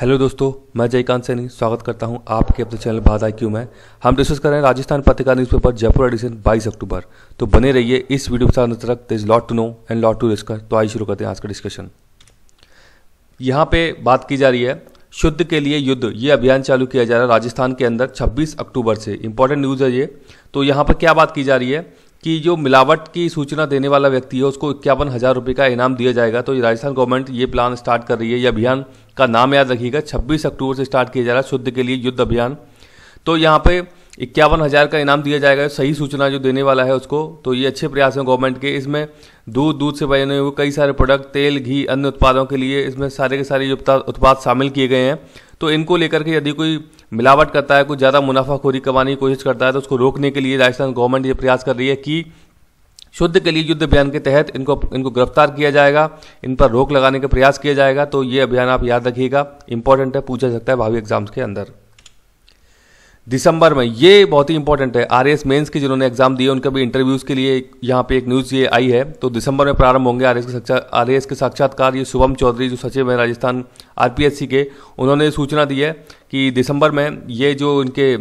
hello दोस्तों मैं जयकांत सैनी स्वागत करता हूं आपके अपने चैनल बाद आई क्यू में हम डिस्कस कर रहे हैं राजस्थान पत्रिका न्यूज़पेपर जयपुर एडिशन 22 अक्टूबर तो बने रहिए इस वीडियो के साथ अंत तक is lot to know and lot to discuss तो आइए शुरू करते हैं आज का डिस्कशन यहाँ पे बात की जा रही है शुद्ध के लिए युद्ध ये अभियान चालू किया जा रहा है राजस्थान के अंदर छब्बीस अक्टूबर से इंपॉर्टेंट न्यूज़ है ये तो यहाँ पर क्या बात की जा रही है कि जो मिलावट की सूचना देने वाला व्यक्ति है उसको इक्यावन हज़ार रुपये का इनाम दिया जाएगा तो राजस्थान गवर्नमेंट ये प्लान स्टार्ट कर रही है ये अभियान का नाम याद रखिएगा 26 अक्टूबर से स्टार्ट किया जा रहा है शुद्ध के लिए युद्ध अभियान तो यहाँ पे इक्यावन हज़ार का इनाम दिया जाएगा सही सूचना जो देने वाला है उसको तो ये अच्छे प्रयास हैं गवर्नमेंट के इसमें दूध दूध से बने हुए कई सारे प्रोडक्ट तेल घी अन्य उत्पादों के लिए इसमें सारे के सारे उत्पाद शामिल किए गए हैं तो इनको लेकर के यदि कोई मिलावट करता है कुछ ज़्यादा मुनाफाखोरी कमाने की कोशिश करता है तो उसको रोकने के लिए राजस्थान गवर्नमेंट ये प्रयास कर रही है कि शुद्ध के लिए युद्ध अभियान के तहत इनको इनको गिरफ्तार किया जाएगा इन पर रोक लगाने का प्रयास किया जाएगा तो ये अभियान आप याद रखिएगा इंपॉर्टेंट है पूछा सकता है भावी एग्जाम्स के अंदर दिसंबर में ये बहुत ही इंपॉर्टेंट है आर एस मेन्स के जिन्होंने एग्जाम दिए उनके भी इंटरव्यूज के लिए यहाँ पे एक न्यूज़ ये आई है तो दिसंबर में प्रारंभ होंगे आर एस के साक्षात आर एस के साक्षात्कार ये शुभम चौधरी जो सचिव है राजस्थान आरपीएससी के उन्होंने सूचना दी है कि दिसंबर में ये जो इनके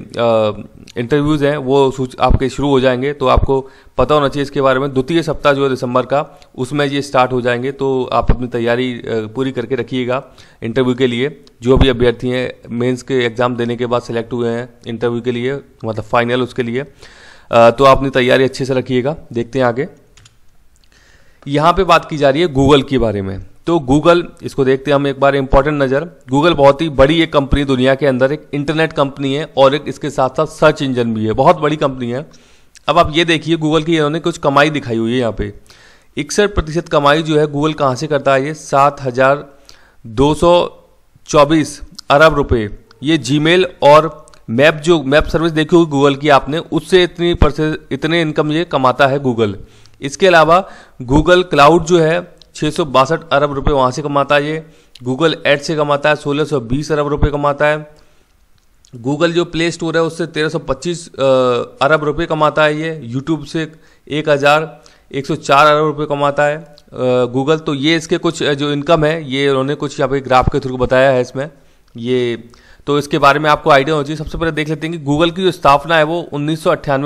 इंटरव्यूज़ हैं वो आपके शुरू हो जाएंगे तो आपको पता होना चाहिए इसके बारे में द्वितीय सप्ताह जो है दिसंबर का उसमें ये स्टार्ट हो जाएंगे तो आप अपनी तैयारी पूरी करके रखिएगा इंटरव्यू के लिए जो भी अभ्यर्थी हैं मेंस के एग्ज़ाम देने के बाद सेलेक्ट हुए हैं इंटरव्यू के लिए मतलब फाइनल उसके लिए तो आप अपनी तैयारी अच्छे से रखिएगा देखते हैं आगे यहाँ पे बात की जा रही है गूगल के बारे में तो गूगल इसको देखते हैं हम एक बार इंपॉर्टेंट नज़र गूगल बहुत ही बड़ी एक कंपनी दुनिया के अंदर एक इंटरनेट कंपनी है और एक इसके साथ साथ सर्च इंजन भी है बहुत बड़ी कंपनी है अब आप ये देखिए गूगल की इन्होंने कुछ कमाई दिखाई हुई है यहाँ पे इकसठ प्रतिशत कमाई जो है गूगल कहाँ से करता है ये सात हज़ार दो सौ चौबीस अरब रुपये ये जी और मैप जो मैप सर्विस देखी हुई गूगल की आपने उससे इतनी परसेंट इतने इनकम ये कमाता है गूगल इसके अलावा गूगल क्लाउड जो है छः अरब रुपए वहाँ से कमाता है ये गूगल एड से कमाता है सोलह अरब रुपए कमाता है गूगल जो प्ले स्टोर है उससे 1325 अरब रुपए कमाता है ये यूट्यूब से एक हज़ार एक सौ चार अरब रुपये कमाता है गूगल तो ये इसके कुछ जो इनकम है ये उन्होंने कुछ यहाँ पे ग्राफ के थ्रू बताया है इसमें ये तो इसके बारे में आपको आइडिया होना चाहिए सबसे पहले देख लेते हैं कि गूगल की जो स्थापना है वो उन्नीस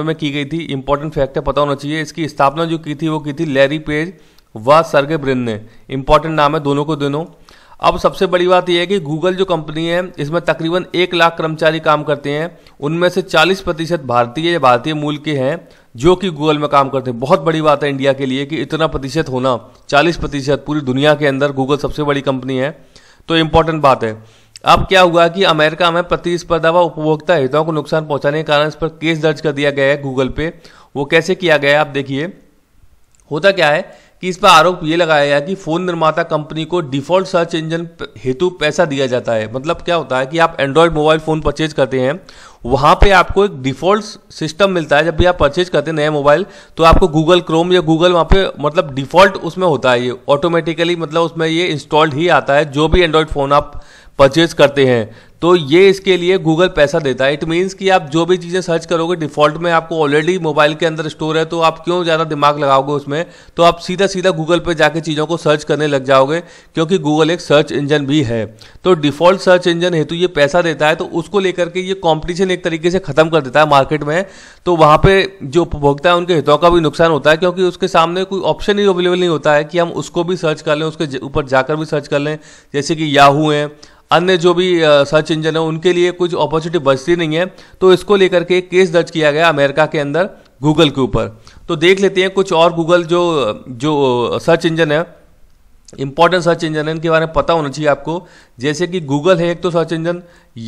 में की गई थी इंपॉर्टेंट फैक्ट है पता होना चाहिए इसकी स्थापना जो की थी वो की थी लैरी पेज व सर्गे ब्रिन ने इंपॉर्टेंट नाम है दोनों को दोनों अब सबसे बड़ी बात यह है कि गूगल जो कंपनी है इसमें तकरीबन एक लाख कर्मचारी काम करते हैं उनमें से 40 प्रतिशत भारतीय या भारतीय मूल के हैं जो कि गूगल में काम करते हैं बहुत बड़ी बात है इंडिया के लिए कि इतना प्रतिशत होना 40 प्रतिशत पूरी दुनिया के अंदर गूगल सबसे बड़ी कंपनी है तो इम्पोर्टेंट बात है अब क्या हुआ कि अमेरिका में प्रतिस्पर्धा व उपभोक्ता हितों को नुकसान पहुंचाने के कारण इस पर केस दर्ज कर दिया गया है गूगल पे वो कैसे किया गया है आप देखिए होता क्या है कि इस पर आरोप ये लगाया गया कि फ़ोन निर्माता कंपनी को डिफ़ॉल्ट सर्च इंजन हेतु पैसा दिया जाता है मतलब क्या होता है कि आप एंड्रॉयड मोबाइल फ़ोन परचेज करते हैं वहाँ पे आपको एक डिफ़ॉल्ट सिस्टम मिलता है जब भी आप परचेज करते हैं नए मोबाइल तो आपको गूगल क्रोम या गूगल वहाँ पे मतलब डिफ़ॉल्ट उसमें होता है ये ऑटोमेटिकली मतलब उसमें ये इंस्टॉल्ड ही आता है जो भी एंड्रॉयड फ़ोन आप परचेज करते हैं तो ये इसके लिए गूगल पैसा देता है इट मीन्स कि आप जो भी चीज़ें सर्च करोगे डिफॉल्ट में आपको ऑलरेडी मोबाइल के अंदर स्टोर है तो आप क्यों ज़्यादा दिमाग लगाओगे उसमें तो आप सीधा सीधा गूगल पे जाके चीज़ों को सर्च करने लग जाओगे क्योंकि गूगल एक सर्च इंजन भी है तो डिफॉल्ट सर्च इंजन हेतु ये पैसा देता है तो उसको लेकर के ये कॉम्पिटिशन एक तरीके से ख़त्म कर देता है मार्केट में तो वहाँ पर जो उपभोक्ता है उनके हितों का भी नुकसान होता है क्योंकि उसके सामने कोई ऑप्शन ही अवेलेबल नहीं होता है कि हम उसको भी सर्च कर लें उसके ऊपर जाकर भी सर्च कर लें जैसे कि याहू है अन्य जो भी सर्च इंजन है उनके लिए कुछ अपॉर्चुनिटी बचती नहीं है तो इसको लेकर के केस दर्ज किया गया अमेरिका के अंदर गूगल के ऊपर तो देख लेते हैं कुछ और गूगल जो जो सर्च इंजन है इंपॉर्टेंट सर्च इंजन है इनके बारे में पता होना चाहिए आपको जैसे कि गूगल है एक तो search engine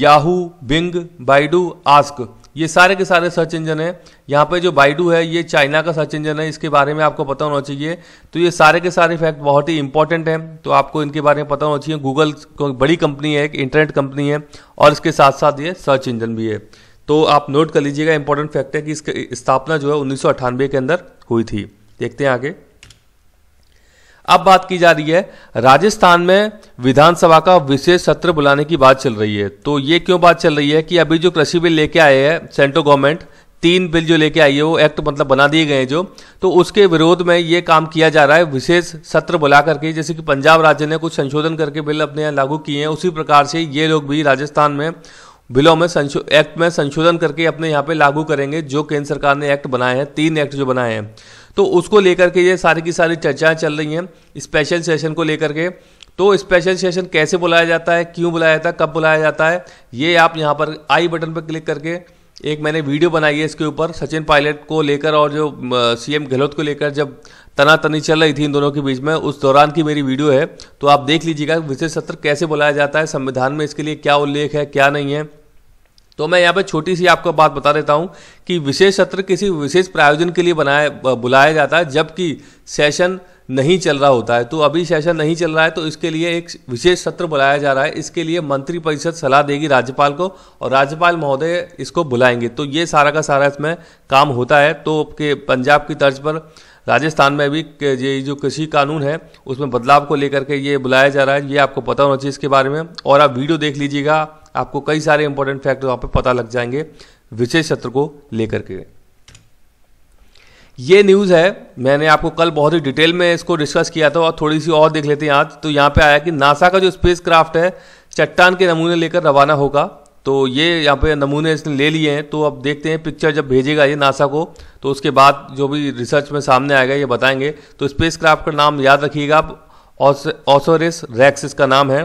Yahoo Bing Baidu Ask ये सारे के सारे सर्च इंजन है यहाँ पे जो बाइडू है ये चाइना का सर्च इंजन है इसके बारे में आपको पता होना चाहिए तो ये सारे के सारे फैक्ट बहुत ही इंपॉर्टेंट हैं तो आपको इनके बारे में पता होना चाहिए गूगल बड़ी कंपनी है एक इंटरनेट कंपनी है और इसके साथ साथ ये सर्च इंजन भी है तो आप नोट कर लीजिएगा इंपॉर्टेंट फैक्ट है कि इसकी स्थापना जो है उन्नीस के अंदर हुई थी देखते हैं आगे अब बात की जा रही है राजस्थान में विधानसभा का विशेष सत्र बुलाने की बात चल रही है तो ये क्यों बात चल रही है कि अभी जो कृषि बिल लेके आए हैं सेंट्रल गवर्नमेंट तीन बिल जो लेके आई है वो एक्ट मतलब बना दिए गए हैं जो तो उसके विरोध में ये काम किया जा रहा है विशेष सत्र बुला करके जैसे कि पंजाब राज्य ने कुछ संशोधन करके बिल अपने यहाँ लागू किए हैं उसी प्रकार से ये लोग भी राजस्थान में बिलों में संशो एक्ट में संशोधन करके अपने यहाँ पे लागू करेंगे जो केंद्र सरकार ने एक्ट बनाए हैं तीन एक्ट जो बनाए हैं तो उसको लेकर के ये सारी की सारी चर्चाएं चल रही हैं स्पेशल सेशन को लेकर के तो स्पेशल सेशन कैसे बुलाया जाता है क्यों बुलाया जाता है कब बुलाया जाता है ये आप यहाँ पर आई बटन पर क्लिक करके एक मैंने वीडियो बनाई है इसके ऊपर सचिन पायलट को लेकर और जो सीएम गहलोत को लेकर जब तनातनी चल रही थी इन दोनों के बीच में उस दौरान की मेरी वीडियो है तो आप देख लीजिएगा विशेष सत्र कैसे बुलाया जाता है संविधान में इसके लिए क्या उल्लेख है क्या नहीं है तो मैं यहाँ पर छोटी सी आपको बात बता देता हूँ कि विशेष सत्र किसी विशेष प्रायोजन के लिए बनाया बुलाया जाता है जबकि सेशन नहीं चल रहा होता है तो अभी सेशन नहीं चल रहा है तो इसके लिए एक विशेष सत्र बुलाया जा रहा है इसके लिए मंत्रिपरिषद सलाह देगी राज्यपाल को और राज्यपाल महोदय इसको बुलाएंगे तो ये सारा का सारा इसमें काम होता है तो के पंजाब की तर्ज पर राजस्थान में भी ये जो कृषि कानून है उसमें बदलाव को लेकर के ये बुलाया जा रहा है ये आपको पता होना चाहिए इसके बारे में और आप वीडियो देख लीजिएगा आपको कई सारे इंपॉर्टेंट फैक्ट वहां पर पता लग जाएंगे विशेष सत्र को लेकर के ये न्यूज़ है मैंने आपको कल बहुत ही डिटेल में इसको डिस्कस किया था और थोड़ी सी और देख लेते हैं आज तो यहाँ पे आया कि नासा का जो स्पेस क्राफ्ट है चट्टान के नमूने लेकर रवाना होगा तो ये यहाँ पे नमूने इसने ले लिए हैं तो अब देखते हैं पिक्चर जब भेजेगा ये नासा को तो उसके बाद जो भी रिसर्च में सामने आएगा ये बताएंगे तो स्पेस क्राफ्ट का नाम याद रखिएगा आप ऑसोरिस रैक्स इसका नाम है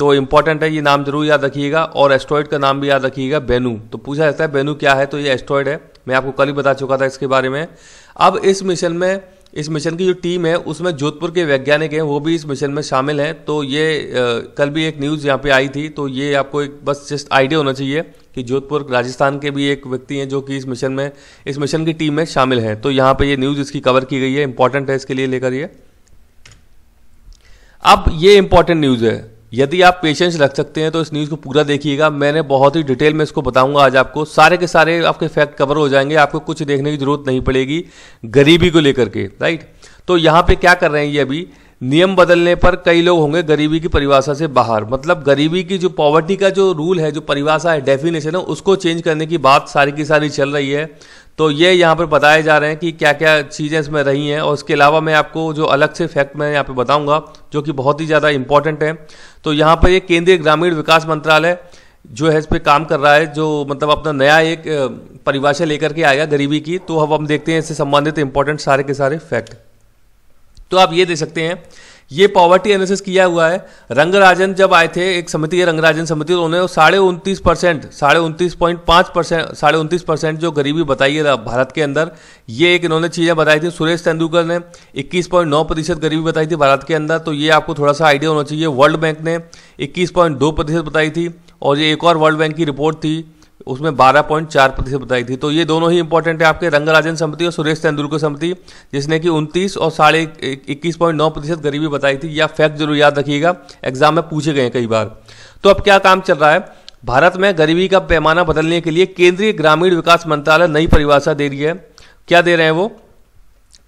तो इंपॉर्टेंट है ये नाम जरूर याद रखिएगा और एस्ट्रॉयड का नाम भी याद रखिएगा बेनू तो पूछा जाता है बेनू क्या है तो ये एस्ट्रॉयड है मैं आपको कल ही बता चुका था इसके बारे में अब इस मिशन में इस मिशन की जो टीम है उसमें जोधपुर के वैज्ञानिक हैं वो भी इस मिशन में शामिल हैं तो ये आ, कल भी एक न्यूज़ यहाँ पे आई थी तो ये आपको एक बस जस्ट आइडिया होना चाहिए कि जोधपुर राजस्थान के भी एक व्यक्ति हैं जो कि इस मिशन में इस मिशन की टीम में शामिल हैं तो यहाँ पे ये न्यूज़ इसकी कवर की गई है इंपॉर्टेंट है इसके लिए लेकर ये अब ये इंपॉर्टेंट न्यूज़ है यदि आप पेशेंस रख सकते हैं तो इस न्यूज़ को पूरा देखिएगा मैंने बहुत ही डिटेल में इसको बताऊंगा आज आपको सारे के सारे आपके फैक्ट कवर हो जाएंगे आपको कुछ देखने की ज़रूरत नहीं पड़ेगी गरीबी को लेकर के राइट तो यहाँ पे क्या कर रहे हैं ये अभी नियम बदलने पर कई लोग होंगे गरीबी की परिभाषा से बाहर मतलब गरीबी की जो पॉवर्टी का जो रूल है जो परिभाषा है डेफिनेशन है उसको चेंज करने की बात सारी की सारी चल रही है तो ये यहाँ पर बताए जा रहे हैं कि क्या क्या चीज़ें इसमें रही हैं और उसके अलावा मैं आपको जो अलग से फैक्ट मैं यहाँ पर बताऊंगा जो कि बहुत ही ज़्यादा इंपॉर्टेंट है तो यहाँ पर ये केंद्रीय ग्रामीण विकास मंत्रालय जो है इस पर काम कर रहा है जो मतलब अपना नया एक परिभाषा लेकर के आया गरीबी की तो अब हम देखते हैं इससे संबंधित इंपॉर्टेंट सारे के सारे फैक्ट तो आप ये देख सकते हैं ये पॉवर्टी एनालिसिस किया हुआ है रंगराजन जब आए थे एक समिति है रंगराजन समिति तो उन्होंने साढ़े उनतीस परसेंट साढ़े उनतीस पॉइंट पाँच परसेंट साढ़े उनतीस परसेंट जो गरीबी बताई है भारत के अंदर ये एक इन्होंने चीज़ें बताई थी सुरेश तेंदुलकर ने इक्कीस पॉइंट नौ प्रतिशत गरीबी बताई थी भारत के अंदर तो ये आपको थोड़ा सा आइडिया होना चाहिए वर्ल्ड बैंक ने इक्कीस पॉइंट दो प्रतिशत बताई थी और ये एक और वर्ल्ड बैंक की रिपोर्ट थी उसमें बारह पॉइंट चार प्रतिशत बताई थी तो ये दोनों ही इंपॉर्टेंट है आपके रंगराजन समिति और सुरेश तेंदुलकर समिति जिसने कि उनतीस और साढ़े इक्कीस पॉइंट नौ प्रतिशत गरीबी बताई थी या फैक्ट जरूर याद रखिएगा एग्जाम में पूछे गए कई बार तो अब क्या काम चल रहा है भारत में गरीबी का पैमाना बदलने के लिए केंद्रीय ग्रामीण विकास मंत्रालय नई परिभाषा दे रही है क्या दे रहे हैं वो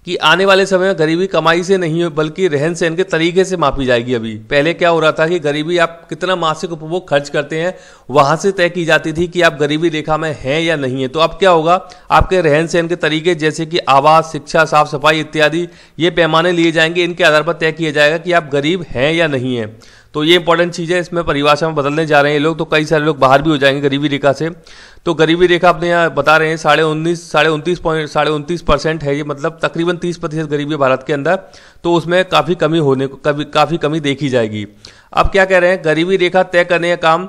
कि आने वाले समय में गरीबी कमाई से नहीं बल्कि रहन सहन के तरीके से मापी जाएगी अभी पहले क्या हो रहा था कि गरीबी आप कितना मासिक उपभोग खर्च करते हैं वहाँ से तय की जाती थी कि आप गरीबी रेखा में हैं या नहीं है तो अब क्या होगा आपके रहन सहन के तरीके जैसे कि आवास शिक्षा साफ सफाई इत्यादि ये पैमाने लिए जाएंगे इनके आधार पर तय किया जाएगा कि आप गरीब हैं या नहीं हैं तो ये इंपॉर्टेंट चीज़ है इसमें परिभाषा में बदलने जा रहे हैं ये लोग तो कई सारे लोग बाहर भी हो जाएंगे गरीबी रेखा से तो गरीबी रेखा अपने यहाँ बता रहे हैं साढ़े उन्नीस साढ़े उनतीस पॉइंट साढ़े उनतीस परसेंट है ये मतलब तकरीबन तीस प्रतिशत गरीबी भारत के अंदर तो उसमें काफ़ी कमी होने को कभी काफ़ी कमी देखी जाएगी अब क्या कह रहे हैं गरीबी रेखा तय करने का काम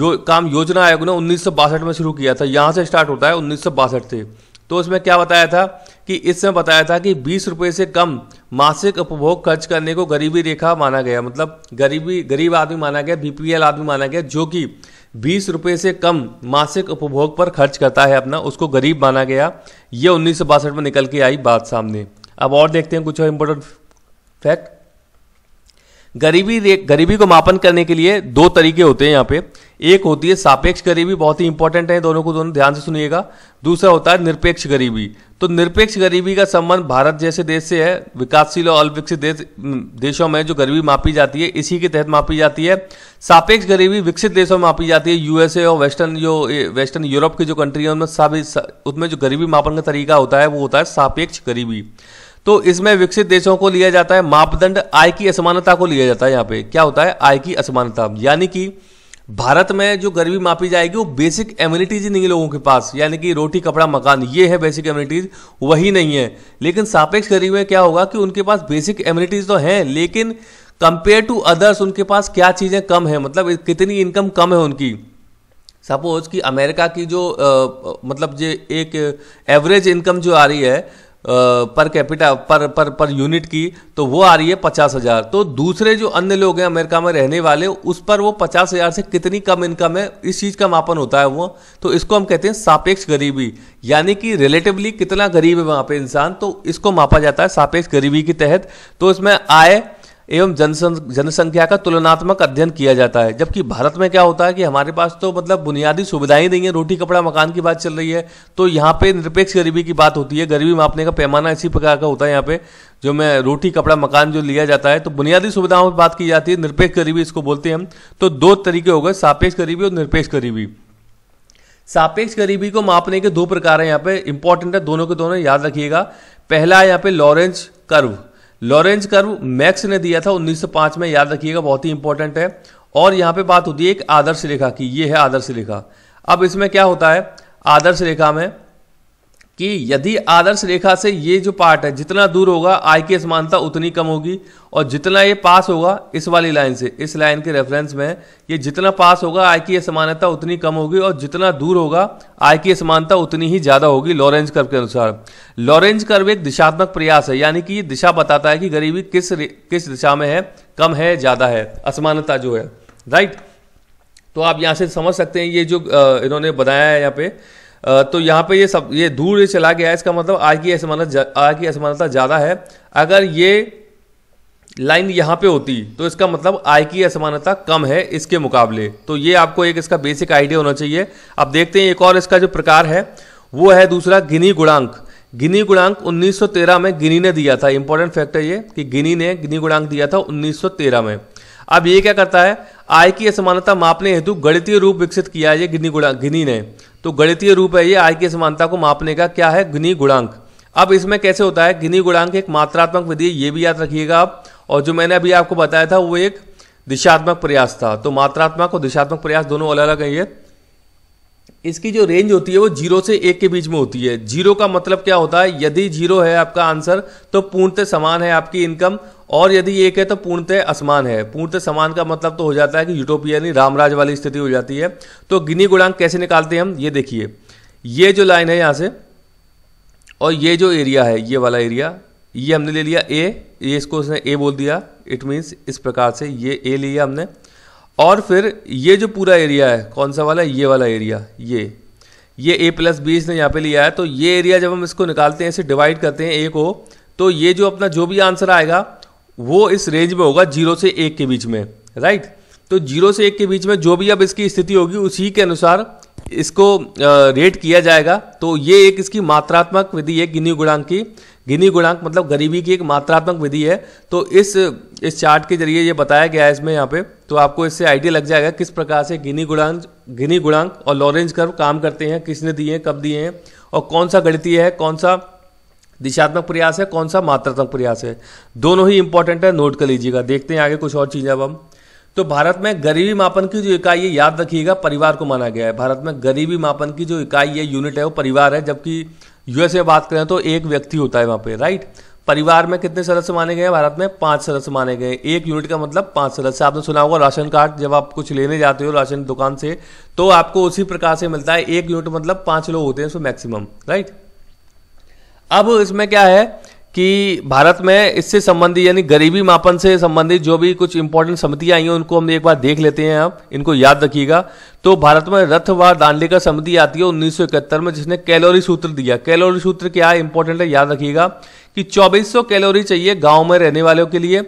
यो काम योजना आयोग ने उन्नीस में शुरू किया था यहाँ से स्टार्ट होता है उन्नीस से तो उसमें क्या बताया था कि इसमें बताया था कि बीस रुपये से कम मासिक उपभोग खर्च करने को गरीबी रेखा माना गया मतलब गरीबी गरीब आदमी माना गया बीपीएल आदमी माना गया जो कि बीस रुपये से कम मासिक उपभोग पर खर्च करता है अपना उसको गरीब माना गया ये उन्नीस में निकल के आई बात सामने अब और देखते हैं कुछ और इम्पोर्टेंट फैक्ट गरीबी गरीबी को मापन करने के लिए दो तरीके होते हैं यहाँ पे एक होती है सापेक्ष गरीबी बहुत ही इंपॉर्टेंट है दोनों को दोनों ध्यान से सुनिएगा दूसरा होता है निरपेक्ष गरीबी तो निरपेक्ष गरीबी का संबंध भारत जैसे देश से है विकासशील और अल्पविकसित देश देशों में जो गरीबी मापी जाती है इसी के तहत मापी जाती है सापेक्ष गरीबी विकसित देशों में मापी जाती है यूएसए और वेस्टर्न जो वेस्टर्न यूरोप की जो कंट्री है उनमें सभी उसमें जो गरीबी मापन का तरीका होता है वो होता है सापेक्ष गरीबी तो इसमें विकसित देशों को लिया जाता है मापदंड आय की असमानता को लिया जाता है यहाँ पे क्या होता है आय की असमानता यानी कि भारत में जो गरीबी मापी जाएगी वो बेसिक एम्यूनिटीज ही नहीं है लोगों के पास यानी कि रोटी कपड़ा मकान ये है बेसिक एम्यूनिटीज वही नहीं है लेकिन सापेक्ष गरीब में क्या होगा कि उनके पास बेसिक एम्यूनिटीज तो हैं लेकिन कंपेयर टू अदर्स उनके पास क्या चीज़ें कम है मतलब कितनी इनकम कम है उनकी सपोज कि अमेरिका की जो आ, मतलब जो एक एवरेज इनकम जो आ रही है पर कैपिटा पर पर पर यूनिट की तो वो आ रही है पचास हज़ार तो दूसरे जो अन्य लोग हैं अमेरिका में रहने वाले उस पर वो पचास हज़ार से कितनी कम इनकम है इस चीज़ का मापन होता है वो तो इसको हम कहते हैं सापेक्ष गरीबी यानी कि रिलेटिवली कितना गरीब है वहाँ पे इंसान तो इसको मापा जाता है सापेक्ष गरीबी के तहत तो इसमें आय एवं जनसंख्या का तुलनात्मक अध्ययन किया जाता है जबकि भारत में क्या होता है कि हमारे पास तो मतलब बुनियादी सुविधाएं नहीं है रोटी कपड़ा मकान की बात चल रही है तो यहाँ पे निरपेक्ष गरीबी की बात होती है गरीबी मापने का पैमाना इसी प्रकार का होता है यहाँ पे जो मैं रोटी कपड़ा मकान जो लिया जाता है तो बुनियादी सुविधाओं पर बात की जाती है निरपेक्ष गरीबी इसको बोलते हैं हम तो दो तरीके हो गए सापेक्ष गरीबी और निरपेक्ष गरीबी सापेक्ष गरीबी को मापने के दो प्रकार हैं यहाँ पे इंपॉर्टेंट है दोनों के दोनों याद रखिएगा पहला यहाँ पे Lorenz curve Lorenz curve Max ने दिया था 1905 में याद रखिएगा बहुत ही इंपॉर्टेंट है और यहाँ पे बात होती है एक आदर्श रेखा की ये है आदर्श रेखा अब इसमें क्या होता है आदर्श रेखा में कि यदि आदर्श रेखा से ये जो पार्ट है जितना दूर होगा आई की असमानता उतनी कम होगी और जितना ये पास होगा इस वाली लाइन से इस लाइन के रेफरेंस में ये जितना पास होगा आई की असमानता उतनी कम होगी और जितना दूर होगा आई की असमानता उतनी ही ज़्यादा होगी लॉरेंज कर्व के अनुसार लॉरेंज कर्व एक दिशात्मक प्रयास है यानी कि ये दिशा बताता है कि गरीबी किस किस दिशा में है कम है ज़्यादा है असमानता जो है राइट तो आप यहाँ से समझ सकते हैं ये जो इन्होंने बनाया है यहाँ पे तो यहाँ पे ये सब ये दूर ये चला गया है इसका मतलब आज की असमानता आज की असमानता ज़्यादा है अगर ये लाइन यहाँ पे होती तो इसका मतलब आय की असमानता कम है इसके मुकाबले तो ये आपको एक इसका बेसिक आइडिया होना चाहिए अब देखते हैं एक और इसका जो प्रकार है वो है दूसरा गिनी गुणांक गिनी गुणांक 1913 में गिनी ने दिया था इंपॉर्टेंट फैक्टर ये कि गिनी ने गिनी गुणांक दिया था 1913 में अब ये क्या करता है आय की असमानता मापने हेतु गणितीय रूप विकसित किया है ये गिनी गुणा गिनी ने तो गणितीय रूप है ये आय की असमानता को मापने का क्या है गिनी गुणांक अब इसमें कैसे होता है गिनी गुणांक एक मात्रात्मक विधि ये भी याद रखिएगा आप और जो मैंने अभी आपको बताया था वो एक दिशात्मक प्रयास था तो मात्रात्मक और दिशात्मक प्रयास दोनों अलग अलग है ये इसकी जो रेंज होती है वो जीरो से एक के बीच में होती है जीरो का मतलब क्या होता है यदि जीरो है आपका आंसर तो पूर्णतः समान है आपकी इनकम और यदि एक है तो पूर्णतः असमान है पूर्णतः समान का मतलब तो हो जाता है कि यूटोपिया नहीं रामराज वाली स्थिति हो जाती है तो गिनी गुणांक कैसे निकालते हैं हम ये देखिए ये जो लाइन है यहाँ से और ये जो एरिया है ये वाला एरिया ये हमने ले लिया ए ये इसको उसने ए बोल दिया इट मीन्स इस प्रकार से ये ए लिया हमने और फिर ये जो पूरा एरिया है कौन सा वाला ये वाला एरिया ये ये ए प्लस बी इसने यहाँ पे लिया है तो ये एरिया जब हम इसको निकालते हैं इसे डिवाइड करते हैं ए को तो ये जो अपना जो भी आंसर आएगा वो इस रेंज में होगा जीरो से एक के बीच में राइट तो जीरो से एक के बीच में जो भी अब इसकी स्थिति होगी उसी के अनुसार इसको रेट किया जाएगा तो ये एक इसकी मात्रात्मक विधि है गिनी गुणांक की गिनी गुणांक मतलब गरीबी की एक मात्रात्मक विधि है तो इस इस चार्ट के जरिए ये बताया गया है इसमें यहाँ पे तो आपको इससे आइडिया लग जाएगा किस प्रकार से गिनी गुणांक गिनी गुणांक और लॉरेंज कर्व काम करते हैं किसने दिए हैं कब दिए हैं और कौन सा गणितीय है कौन सा दिशात्मक प्रयास है कौन सा मात्रात्मक प्रयास है दोनों ही इंपॉर्टेंट है नोट कर लीजिएगा देखते हैं आगे कुछ और चीज़ें अब हम तो भारत में गरीबी मापन की जो इकाई है याद रखिएगा परिवार को माना गया है भारत में गरीबी मापन की जो इकाई है यूनिट है वो परिवार है जबकि यूएसए बात करें तो एक व्यक्ति होता है वहाँ पे राइट परिवार में कितने सदस्य माने गए भारत में पांच सदस्य माने गए एक यूनिट का मतलब पांच सदस्य आपने सुना होगा राशन कार्ड जब आप कुछ लेने जाते हो राशन दुकान से तो आपको उसी प्रकार से मिलता है एक यूनिट मतलब पांच लोग होते हैं उसमें मैक्सिमम राइट अब इसमें क्या है कि भारत में इससे संबंधित यानी गरीबी मापन से संबंधित जो भी कुछ इंपॉर्टेंट समितियां आई हैं उनको हम एक बार देख लेते हैं आप इनको याद रखिएगा तो भारत में रथ व का समिति आती है उन्नीस में जिसने कैलोरी सूत्र दिया कैलोरी सूत्र क्या है इंपॉर्टेंट है याद रखिएगा कि 2400 कैलोरी चाहिए गांव में रहने वालों के लिए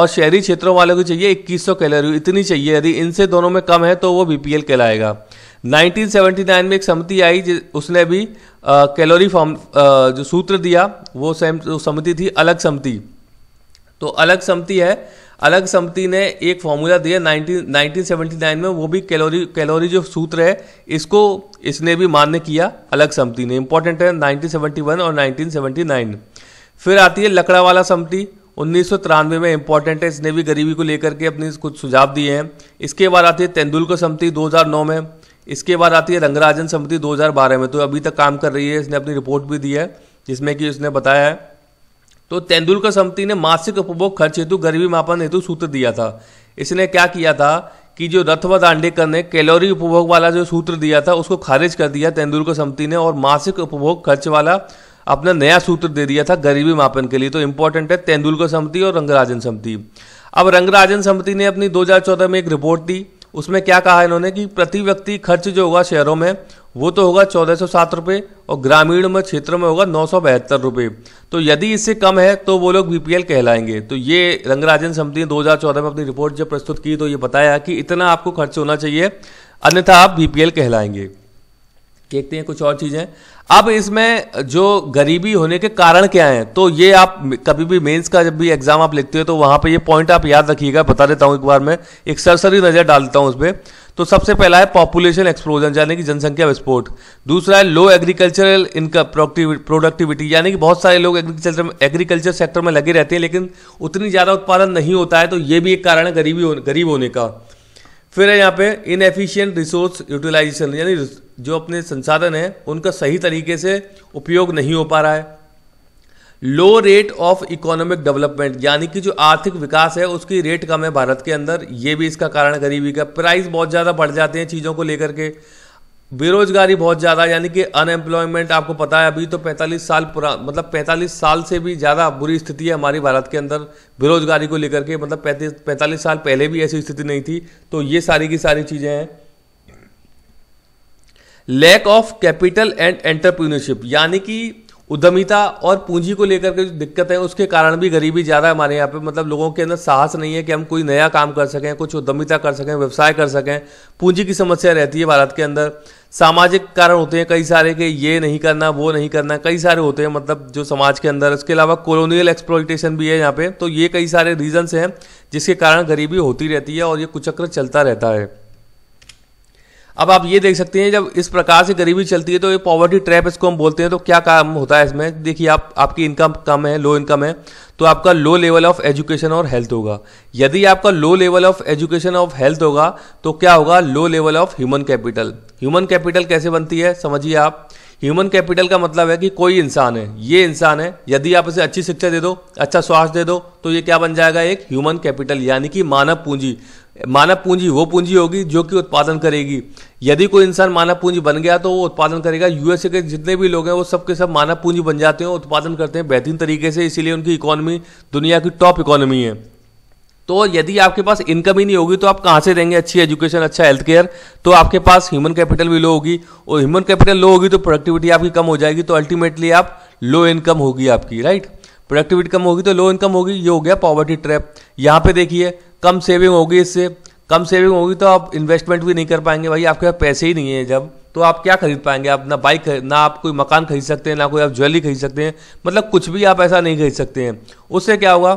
और शहरी क्षेत्रों वालों को चाहिए 2100 कैलोरी इतनी चाहिए यदि इनसे दोनों में कम है तो वो बीपीएल कहलाएगा 1979 में एक समिति आई उसने भी कैलोरी फॉर्म जो सूत्र दिया वो सेम जो समिति थी अलग समिति तो अलग समिति है अलग समिति ने एक फॉर्मूला दिया 19 1979 में वो भी कैलोरी कैलोरी जो सूत्र है इसको इसने भी मान्य किया अलग समिति ने इंपॉर्टेंट है 1971 और 1979 फिर आती है लकड़ा वाला समिति उन्नीस में इंपॉर्टेंट है इसने भी गरीबी को लेकर के अपने कुछ सुझाव दिए हैं इसके बाद आती है तेंदुलकर समिति 2009 में इसके बाद आती है रंगराजन समिति 2012 में तो अभी तक काम कर रही है इसने अपनी रिपोर्ट भी दी है जिसमें कि उसने बताया है तो तेंदुलकर समिति ने मासिक उपभोग खर्च हेतु गरीबी मापन हेतु सूत्र दिया था इसने क्या किया था कि जो रथ व दांडेकर ने कैलोरी उपभोग वाला जो सूत्र दिया था उसको खारिज कर दिया तेंदुलकर समिति ने और मासिक उपभोग खर्च वाला अपना नया सूत्र दे दिया था गरीबी मापन के लिए तो इम्पोर्टेंट है तेंदुलकर समिति और रंगराजन समिति अब रंगराजन समिति ने अपनी 2014 में एक रिपोर्ट दी उसमें क्या कहा इन्होंने कि प्रति व्यक्ति खर्च जो होगा शहरों में वो तो होगा चौदह सौ सात रुपये और ग्रामीण में क्षेत्र में होगा नौ सौ बहत्तर रुपये तो यदि इससे कम है तो वो लोग बीपीएल कहलाएंगे तो ये रंगराजन समिति ने चौदह में अपनी रिपोर्ट जब प्रस्तुत की तो ये बताया कि इतना आपको खर्च होना चाहिए अन्यथा आप बीपीएल कहलाएंगे देखते हैं कुछ और चीज़ें अब इसमें जो गरीबी होने के कारण क्या हैं तो ये आप कभी भी मेंस का जब भी एग्ज़ाम आप लिखते हो तो वहाँ पे ये पॉइंट आप याद रखिएगा बता देता हूँ एक बार मैं एक सरसरी नज़र डाल देता हूँ उस पर तो सबसे पहला है पॉपुलेशन एक्सप्लोजन यानी कि जनसंख्या विस्फोट दूसरा है लो एग्रीकल्चरल इनकम प्रोडक्टिविटी यानी कि बहुत सारे लोग एग्रीकल्चर एग्रीकल्चर सेक्टर में लगे रहते हैं लेकिन उतनी ज़्यादा उत्पादन नहीं होता है तो ये भी एक कारण है गरीबी हो, गरीब होने का फिर है यहाँ पे एफिशियंट रिसोर्स यूटिलाइजेशन यानी जो अपने संसाधन हैं उनका सही तरीके से उपयोग नहीं हो पा रहा है low rate of economic development यानी कि जो आर्थिक विकास है उसकी रेट कम है भारत के अंदर ये भी इसका कारण गरीबी का प्राइस बहुत ज़्यादा बढ़ जाते हैं चीज़ों को लेकर के बेरोजगारी बहुत ज़्यादा यानी कि अनएम्प्लॉयमेंट आपको पता है अभी तो 45 साल पुरा मतलब 45 साल से भी ज़्यादा बुरी स्थिति है हमारी भारत के अंदर बेरोजगारी को लेकर के मतलब 35 पैंतालीस साल पहले भी ऐसी स्थिति नहीं थी तो ये सारी की सारी चीज़ें हैं lack of capital and entrepreneurship यानी कि उद्यमिता और पूंजी को लेकर के जो दिक्कत है उसके कारण भी गरीबी ज़्यादा हमारे यहाँ पे मतलब लोगों के अंदर साहस नहीं है कि हम कोई नया काम कर सकें कुछ उद्यमिता कर सकें व्यवसाय कर सकें पूंजी की समस्या रहती है भारत के अंदर सामाजिक कारण होते हैं कई सारे के ये नहीं करना वो नहीं करना कई सारे होते हैं मतलब जो समाज के अंदर उसके अलावा कॉलोनियल एक्सप्लोइटेशन भी है यहाँ पे तो ये कई सारे रीजन्स हैं जिसके कारण गरीबी होती रहती है और ये कुचक्र चलता रहता है अब आप ये देख सकते हैं जब इस प्रकार से गरीबी चलती है तो ये पॉवर्टी ट्रैप इसको हम बोलते हैं तो क्या काम होता है इसमें देखिए आप आपकी इनकम कम है लो इनकम है तो आपका लो लेवल ऑफ एजुकेशन और हेल्थ होगा यदि आपका low level of education of health होगा तो क्या होगा low level of human capital human capital कैसे बनती है समझिए आप ह्यूमन कैपिटल का मतलब है कि कोई इंसान है ये इंसान है यदि आप इसे अच्छी शिक्षा दे दो अच्छा स्वास्थ्य दे दो तो ये क्या बन जाएगा एक ह्यूमन कैपिटल यानी कि मानव पूंजी मानव पूंजी वो पूंजी होगी जो कि उत्पादन करेगी यदि कोई इंसान मानव पूंजी बन गया तो वो उत्पादन करेगा यूएसए के जितने भी लोग हैं वो सब के सब मानव पूंजी बन जाते हैं उत्पादन करते हैं बेहतरीन तरीके से इसीलिए उनकी इकोनॉमी दुनिया की टॉप इकोनॉमी है तो यदि आपके पास इनकम ही नहीं होगी तो आप कहाँ से देंगे अच्छी एजुकेशन अच्छा हेल्थ केयर तो आपके पास ह्यूमन कैपिटल भी लो होगी और ह्यूमन कैपिटल लो होगी तो प्रोडक्टिविटी आपकी कम हो जाएगी तो अल्टीमेटली आप लो इनकम होगी आपकी राइट प्रोडक्टिविटी कम होगी तो लो इनकम होगी ये हो गया पॉवर्टी ट्रैप यहाँ पे देखिए कम सेविंग होगी इससे कम सेविंग होगी तो आप इन्वेस्टमेंट भी नहीं कर पाएंगे भाई आपके पास पैसे ही नहीं है जब तो आप क्या खरीद पाएंगे आप ना बाइक ना आप कोई मकान खरीद सकते हैं ना कोई आप ज्वेलरी खरीद सकते हैं मतलब कुछ भी आप ऐसा नहीं खरीद सकते हैं उससे क्या होगा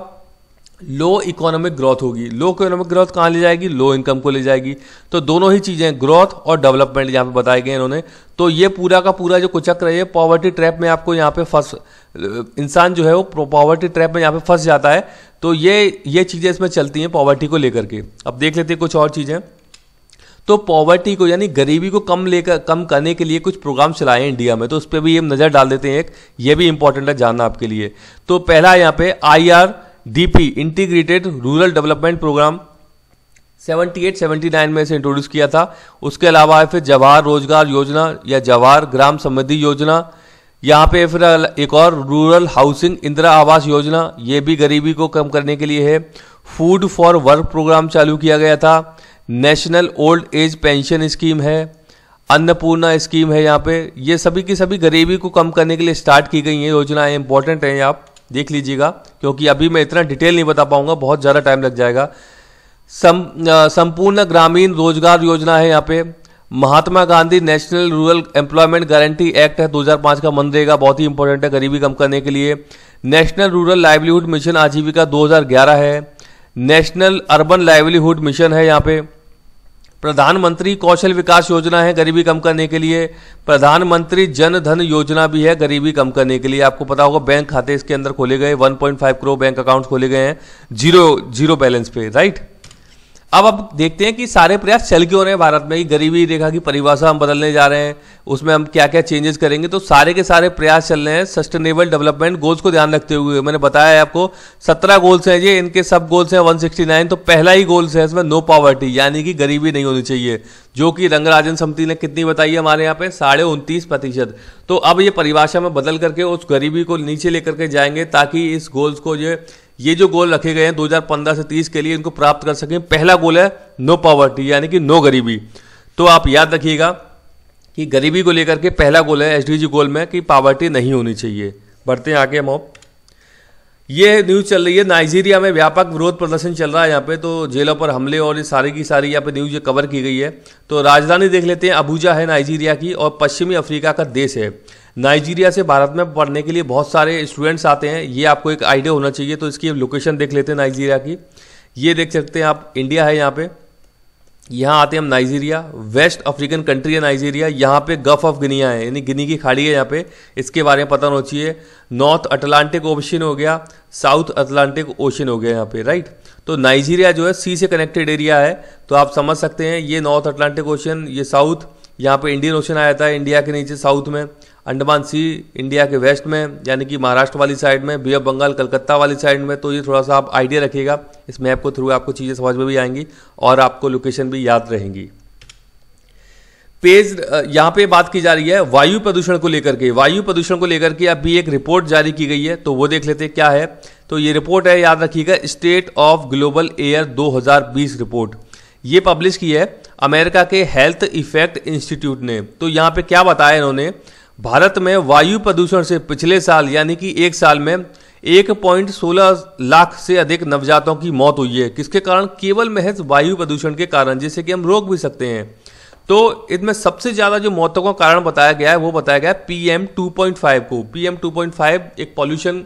लो इकोनॉमिक ग्रोथ होगी लो इकोनॉमिक ग्रोथ कहाँ ले जाएगी लो इनकम को ले जाएगी तो दोनों ही चीज़ें ग्रोथ और डेवलपमेंट यहाँ पे बताए गए इन्होंने तो ये पूरा का पूरा जो कुचक रही है पॉवर्टी ट्रैप में आपको यहाँ पे फंस इंसान जो है वो पॉवर्टी ट्रैप में यहाँ पे फंस जाता है तो ये ये चीज़ें इसमें चलती हैं पॉवर्टी को लेकर के अब देख लेते हैं कुछ और चीज़ें तो पॉवर्टी को यानी गरीबी को कम लेकर कम करने के लिए कुछ प्रोग्राम चलाए हैं इंडिया में तो उस पर भी हम नज़र डाल देते हैं एक ये भी इंपॉर्टेंट है जानना आपके लिए तो पहला यहाँ पे I R D P integrated rural development programme 78 79 में इसे इंट्रोड्यूस किया था उसके अलावा फिर जवाहर रोजगार योजना या जवाहर ग्राम समृद्धि योजना यहाँ पे फिर एक और रूरल हाउसिंग इंदिरा आवास योजना ये भी गरीबी को कम करने के लिए है फूड फॉर वर्क प्रोग्राम चालू किया गया था national old age pension scheme है अन्नपूर्णा स्कीम है यहाँ पे ये सभी की सभी गरीबी को कम करने के लिए स्टार्ट की गई हैं योजनाएं इंपॉर्टेंट हैं आप देख लीजिएगा क्योंकि अभी मैं इतना डिटेल नहीं बता पाऊंगा बहुत ज़्यादा टाइम लग जाएगा सम संपूर्ण ग्रामीण रोजगार योजना है यहाँ पे Mahatma Gandhi national rural employment guarantee act है 2005 का मनरेगा बहुत ही इंपॉर्टेंट है गरीबी कम करने के लिए नेशनल रूरल लाइवलीहुड मिशन आजीविका 2011 है नेशनल अर्बन लाइवलीहुड मिशन है यहाँ पे प्रधानमंत्री कौशल विकास योजना है गरीबी कम करने के लिए प्रधानमंत्री जन धन योजना भी है गरीबी कम करने के लिए आपको पता होगा बैंक खाते इसके अंदर खोले गए 1.5 करोड़ बैंक अकाउंट खोले गए हैं जीरो जीरो बैलेंस पे राइट अब अब देखते हैं कि सारे प्रयास चल क्यों रहे हैं भारत में कि गरीबी रेखा की परिभाषा हम बदलने जा रहे हैं उसमें हम क्या क्या चेंजेस करेंगे तो सारे के सारे प्रयास चल रहे हैं सस्टेनेबल डेवलपमेंट गोल्स को ध्यान रखते हुए मैंने बताया है आपको सत्रह गोल्स हैं ये इनके सब गोल्स हैं नाइन तो पहला ही गोल्स है इसमें नो पॉवर्टी यानी कि गरीबी नहीं होनी चाहिए जो कि रंगराजन समिति ने कितनी बताई है हमारे यहाँ पे साढ़े उनतीस प्रतिशत तो अब ये परिभाषा में बदल करके उस गरीबी को नीचे लेकर के जाएंगे ताकि इस गोल्स को जो ये जो गोल रखे गए हैं 2015 से 30 के लिए इनको प्राप्त कर सकें पहला गोल है नो पॉवर्टी यानी कि नो गरीबी तो आप याद रखिएगा कि गरीबी को लेकर के पहला गोल है एस गोल में कि पावर्टी नहीं होनी चाहिए बढ़ते हैं आगे हम ये न्यूज़ चल रही है नाइजीरिया में व्यापक विरोध प्रदर्शन चल रहा है यहाँ पे तो जेलों पर हमले और ये सारी की सारी यहाँ पे न्यूज़ कवर की गई है तो राजधानी देख लेते हैं अबूजा है नाइजीरिया की और पश्चिमी अफ्रीका का देश है नाइजीरिया से भारत में पढ़ने के लिए बहुत सारे स्टूडेंट्स आते हैं ये आपको एक आइडिया होना चाहिए तो इसकी लोकेशन देख लेते हैं नाइजीरिया की ये देख सकते हैं आप इंडिया है यहाँ पर यहाँ आते हैं हम नाइजीरिया वेस्ट अफ्रीकन कंट्री है नाइजीरिया यहाँ पे गफ ऑफ गिनिया है यानी गिनी की खाड़ी है यहाँ पे इसके बारे में पता होना चाहिए नॉर्थ अटलांटिक ओशन हो गया साउथ अटलांटिक ओशन हो गया यहाँ पे राइट तो नाइजीरिया जो है सी से कनेक्टेड एरिया है तो आप समझ सकते हैं ये नॉर्थ अटलांटिक ओशन ये साउथ यहाँ पे इंडियन ओशन आया था इंडिया के नीचे साउथ में अंडमान सी इंडिया के वेस्ट में यानी कि महाराष्ट्र वाली साइड में बी ऑफ बंगाल कलकत्ता वाली साइड में तो ये थोड़ा सा आप आइडिया रखिएगा इस मैप को थ्रू आपको चीज़ें समझ में भी आएंगी और आपको लोकेशन भी याद रहेंगी पेज यहाँ पे बात की जा रही है वायु प्रदूषण को लेकर के वायु प्रदूषण को लेकर के अभी एक रिपोर्ट जारी की गई है तो वो देख लेते क्या है तो ये रिपोर्ट है याद रखिएगा state of global air 2020 report ये पब्लिश की है अमेरिका के हेल्थ इफेक्ट इंस्टीट्यूट ने तो यहाँ पे क्या बताया इन्होंने भारत में वायु प्रदूषण से पिछले साल यानी कि एक साल में एक पॉइंट सोलह लाख से अधिक नवजातों की मौत हुई है किसके कारण केवल महज वायु प्रदूषण के कारण जिसे कि हम रोक भी सकते हैं तो इसमें सबसे ज़्यादा जो मौतों का कारण बताया गया है वो बताया गया है P M two point five को P M two point five एक पॉल्यूशन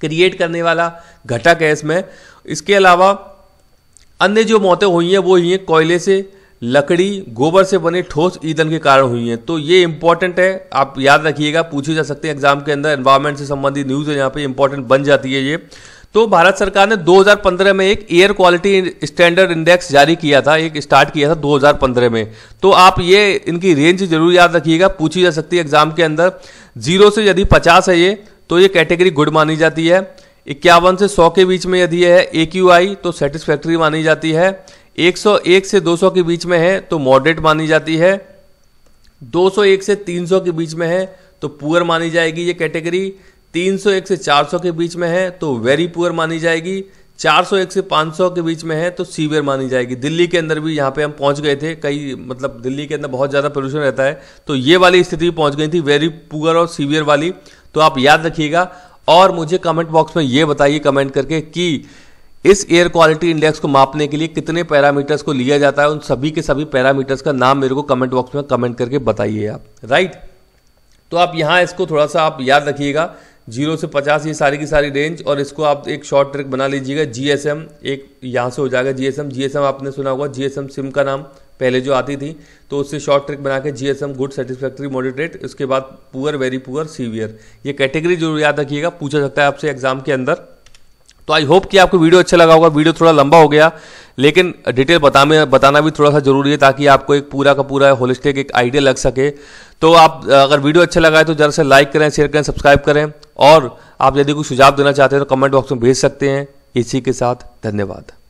क्रिएट करने वाला घटक है इसमें इसके अलावा अन्य जो मौतें हुई हैं वो हुई हैं कोयले से लकड़ी गोबर से बने ठोस ईंधन के कारण हुई है तो ये इंपॉर्टेंट है आप याद रखिएगा पूछे जा सकते हैं एग्जाम के अंदर एनवायरमेंट से संबंधित न्यूज़ है यहाँ पे इंपॉर्टेंट बन जाती है ये तो भारत सरकार ने 2015 में एक एयर क्वालिटी स्टैंडर्ड इंडेक्स जारी किया था एक स्टार्ट किया था 2015 में तो आप ये इनकी रेंज जरूर याद रखिएगा पूछी जा सकती है एग्जाम के अंदर जीरो से यदि पचास है ये तो ये कैटेगरी गुड मानी जाती है इक्यावन से सौ के बीच में यदि है ए तो सेटिस्फैक्ट्री मानी जाती है 101 से 200 के बीच में है तो मॉडरेट मानी जाती है 201 से 300 के बीच में है तो पुअर मानी जाएगी ये कैटेगरी 301 से 400 के बीच में है तो वेरी पुअर मानी जाएगी 401 से 500 के बीच में है तो सीवियर मानी जाएगी दिल्ली के अंदर भी यहाँ पे हम पहुँच गए थे कई मतलब दिल्ली के अंदर बहुत ज़्यादा पोल्यूशन रहता है तो ये वाली स्थिति भी पहुँच गई थी वेरी पुअर और सीवियर वाली तो आप याद रखिएगा और मुझे कमेंट बॉक्स में ये बताइए कमेंट करके कि इस एयर क्वालिटी इंडेक्स को मापने के लिए कितने पैरामीटर्स को लिया जाता है उन सभी के सभी पैरामीटर्स का नाम मेरे को कमेंट बॉक्स में कमेंट करके बताइए आप राइट तो आप यहाँ इसको थोड़ा सा आप याद रखिएगा जीरो से पचास ये सारी की सारी रेंज और इसको आप एक शॉर्ट ट्रिक बना लीजिएगा जीएसएम एक यहाँ से हो जाएगा जीएसएम जीएसएम आपने सुना होगा जीएसएम सिम का नाम पहले जो आती थी तो उससे शॉर्ट ट्रिक बना के जी गुड सेटिस्फैक्ट्री मॉडरेट उसके बाद पुअर वेरी पुअर सीवियर ये कैटेगरी जरूर याद रखिएगा पूछा जाता है आपसे एग्जाम के अंदर तो आई होप कि आपको वीडियो अच्छा लगा होगा वीडियो थोड़ा लंबा हो गया लेकिन डिटेल बताने बताना भी थोड़ा सा जरूरी है ताकि आपको एक पूरा का पूरा होलिस्टिक एक आइडिया लग सके तो आप अगर वीडियो अच्छा लगा है तो ज़रा से लाइक करें शेयर करें सब्सक्राइब करें और आप यदि कोई सुझाव देना चाहते हैं तो कमेंट बॉक्स में भेज सकते हैं इसी के साथ धन्यवाद